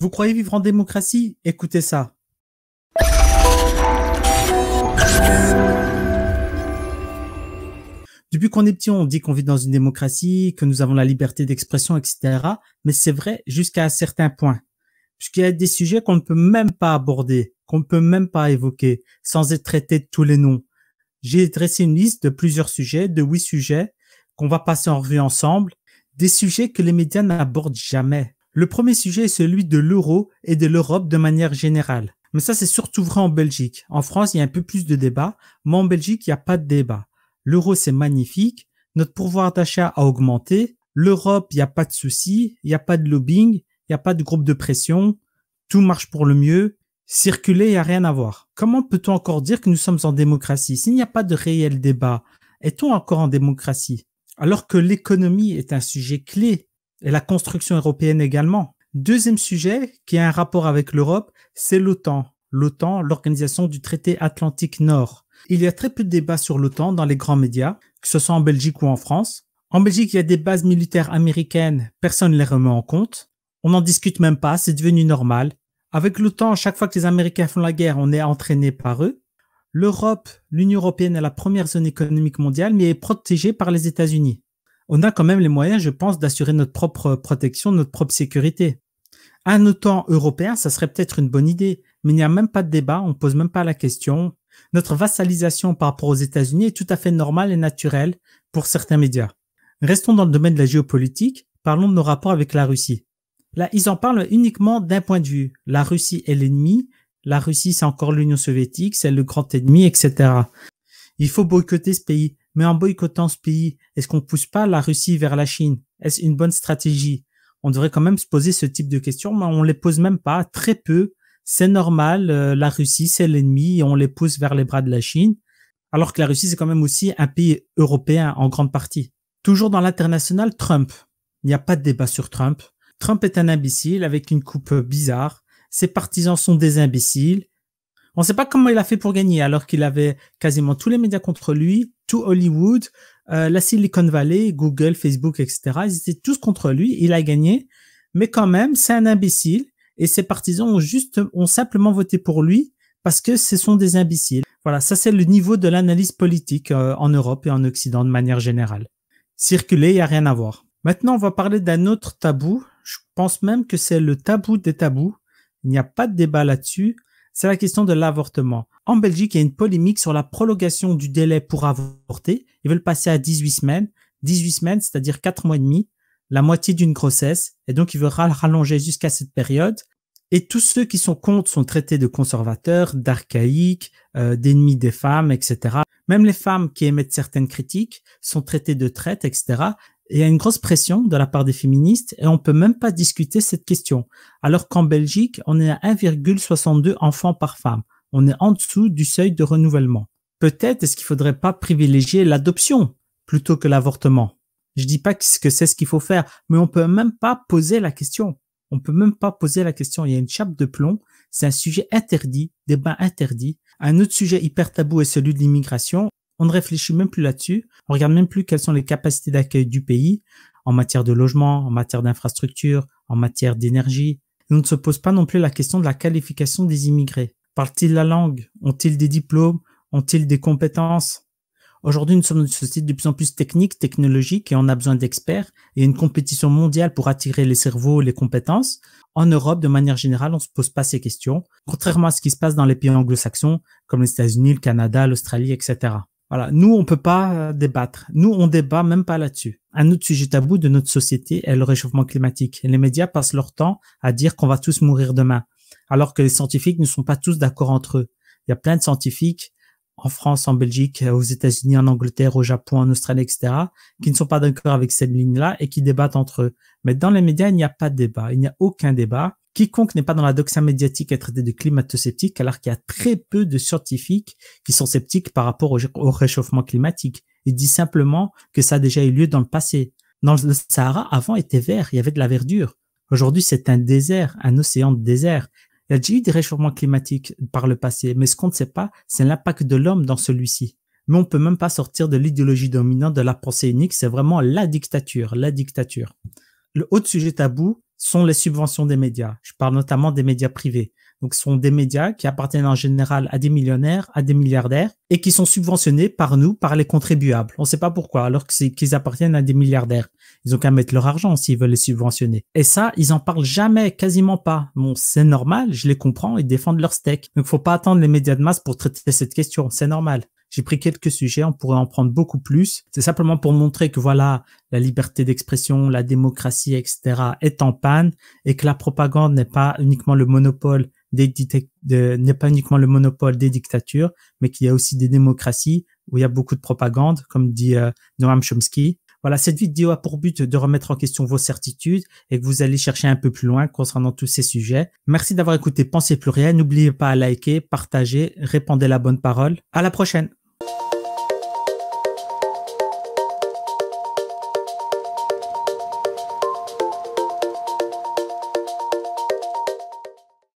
Vous croyez vivre en démocratie Écoutez ça. Depuis qu'on est petit, on dit qu'on vit dans une démocratie, que nous avons la liberté d'expression, etc. Mais c'est vrai jusqu'à un certain point. Puisqu'il y a des sujets qu'on ne peut même pas aborder, qu'on ne peut même pas évoquer, sans être traité de tous les noms. J'ai dressé une liste de plusieurs sujets, de huit sujets, qu'on va passer en revue ensemble. Des sujets que les médias n'abordent jamais. Le premier sujet est celui de l'euro et de l'Europe de manière générale. Mais ça, c'est surtout vrai en Belgique. En France, il y a un peu plus de débats, mais en Belgique, il n'y a pas de débat. L'euro, c'est magnifique. Notre pouvoir d'achat a augmenté. L'Europe, il n'y a pas de souci. Il n'y a pas de lobbying. Il n'y a pas de groupe de pression. Tout marche pour le mieux. Circuler, il n'y a rien à voir. Comment peut-on encore dire que nous sommes en démocratie s'il n'y a pas de réel débat? Est-on encore en démocratie? Alors que l'économie est un sujet clé et la construction européenne également. Deuxième sujet qui a un rapport avec l'Europe, c'est l'OTAN. L'OTAN, l'organisation du traité Atlantique Nord. Il y a très peu de débats sur l'OTAN dans les grands médias, que ce soit en Belgique ou en France. En Belgique, il y a des bases militaires américaines, personne ne les remet en compte. On n'en discute même pas, c'est devenu normal. Avec l'OTAN, chaque fois que les Américains font la guerre, on est entraîné par eux. L'Europe, l'Union européenne est la première zone économique mondiale, mais est protégée par les États-Unis on a quand même les moyens, je pense, d'assurer notre propre protection, notre propre sécurité. Un OTAN européen, ça serait peut-être une bonne idée, mais il n'y a même pas de débat, on ne pose même pas la question. Notre vassalisation par rapport aux États-Unis est tout à fait normale et naturelle pour certains médias. Restons dans le domaine de la géopolitique, parlons de nos rapports avec la Russie. Là, ils en parlent uniquement d'un point de vue. La Russie est l'ennemi, la Russie c'est encore l'Union soviétique, c'est le grand ennemi, etc. Il faut boycotter ce pays. Mais en boycottant ce pays, est-ce qu'on pousse pas la Russie vers la Chine Est-ce une bonne stratégie On devrait quand même se poser ce type de questions, mais on les pose même pas, très peu. C'est normal, euh, la Russie, c'est l'ennemi, on les pousse vers les bras de la Chine, alors que la Russie, c'est quand même aussi un pays européen en grande partie. Toujours dans l'international, Trump. Il n'y a pas de débat sur Trump. Trump est un imbécile avec une coupe bizarre. Ses partisans sont des imbéciles. On ne sait pas comment il a fait pour gagner, alors qu'il avait quasiment tous les médias contre lui, tout Hollywood, euh, la Silicon Valley, Google, Facebook, etc. Ils étaient tous contre lui. Il a gagné, mais quand même, c'est un imbécile. Et ses partisans ont juste, ont simplement voté pour lui parce que ce sont des imbéciles. Voilà, ça c'est le niveau de l'analyse politique euh, en Europe et en Occident de manière générale. Circuler, il y a rien à voir. Maintenant, on va parler d'un autre tabou. Je pense même que c'est le tabou des tabous. Il n'y a pas de débat là-dessus c'est la question de l'avortement. En Belgique, il y a une polémique sur la prolongation du délai pour avorter. Ils veulent passer à 18 semaines. 18 semaines, c'est-à-dire 4 mois et demi, la moitié d'une grossesse. Et donc, ils veulent rallonger jusqu'à cette période. Et tous ceux qui sont contre sont traités de conservateurs, d'archaïques, euh, d'ennemis des femmes, etc. Même les femmes qui émettent certaines critiques sont traitées de traite, etc il y a une grosse pression de la part des féministes et on peut même pas discuter cette question. Alors qu'en Belgique, on est à 1,62 enfants par femme. On est en dessous du seuil de renouvellement. Peut-être est-ce qu'il faudrait pas privilégier l'adoption plutôt que l'avortement. Je dis pas que c'est ce qu'il faut faire, mais on peut même pas poser la question. On peut même pas poser la question. Il y a une chape de plomb. C'est un sujet interdit, débat interdit. Un autre sujet hyper tabou est celui de l'immigration. On ne réfléchit même plus là-dessus. On regarde même plus quelles sont les capacités d'accueil du pays en matière de logement, en matière d'infrastructure, en matière d'énergie. On ne se pose pas non plus la question de la qualification des immigrés. Parlent-ils la langue? Ont-ils des diplômes? Ont-ils des compétences? Aujourd'hui, nous sommes une société de plus en plus technique, technologique, et on a besoin d'experts. et une compétition mondiale pour attirer les cerveaux, les compétences. En Europe, de manière générale, on ne se pose pas ces questions, contrairement à ce qui se passe dans les pays anglo-saxons, comme les États-Unis, le Canada, l'Australie, etc. Voilà. Nous, on peut pas euh, débattre. Nous, on débat même pas là-dessus. Un autre sujet tabou de notre société est le réchauffement climatique. Les médias passent leur temps à dire qu'on va tous mourir demain, alors que les scientifiques ne sont pas tous d'accord entre eux. Il y a plein de scientifiques en France, en Belgique, euh, aux États-Unis, en Angleterre, au Japon, en Australie, etc., qui ne sont pas d'accord avec cette ligne-là et qui débattent entre eux. Mais dans les médias, il n'y a pas de débat, il n'y a aucun débat. Quiconque n'est pas dans la doxa médiatique est traité de climato-sceptique, alors qu'il y a très peu de scientifiques qui sont sceptiques par rapport au, au réchauffement climatique. Il dit simplement que ça a déjà eu lieu dans le passé. Dans le Sahara, avant, était vert, il y avait de la verdure. Aujourd'hui, c'est un désert, un océan de désert. Il y a déjà eu des réchauffements climatiques par le passé, mais ce qu'on ne sait pas, c'est l'impact de l'homme dans celui-ci. Mais on peut même pas sortir de l'idéologie dominante de la pensée unique, c'est vraiment la dictature, la dictature. Le autre sujet tabou sont les subventions des médias. Je parle notamment des médias privés. Donc, ce sont des médias qui appartiennent en général à des millionnaires, à des milliardaires, et qui sont subventionnés par nous, par les contribuables. On ne sait pas pourquoi, alors qu'ils appartiennent à des milliardaires. Ils ont qu'à mettre leur argent s'ils veulent les subventionner. Et ça, ils en parlent jamais, quasiment pas. Bon, c'est normal, je les comprends, ils défendent leur steak. Donc, faut pas attendre les médias de masse pour traiter cette question, c'est normal. J'ai pris quelques sujets, on pourrait en prendre beaucoup plus. C'est simplement pour montrer que voilà, la liberté d'expression, la démocratie, etc. est en panne et que la propagande n'est pas uniquement le monopole n'est pas uniquement le monopole des dictatures, mais qu'il y a aussi des démocraties où il y a beaucoup de propagande, comme dit euh, Noam Chomsky. Voilà, cette vidéo a pour but de remettre en question vos certitudes et que vous allez chercher un peu plus loin concernant tous ces sujets. Merci d'avoir écouté plus Pluriel. N'oubliez pas à liker, partager, répandez la bonne parole. À la prochaine!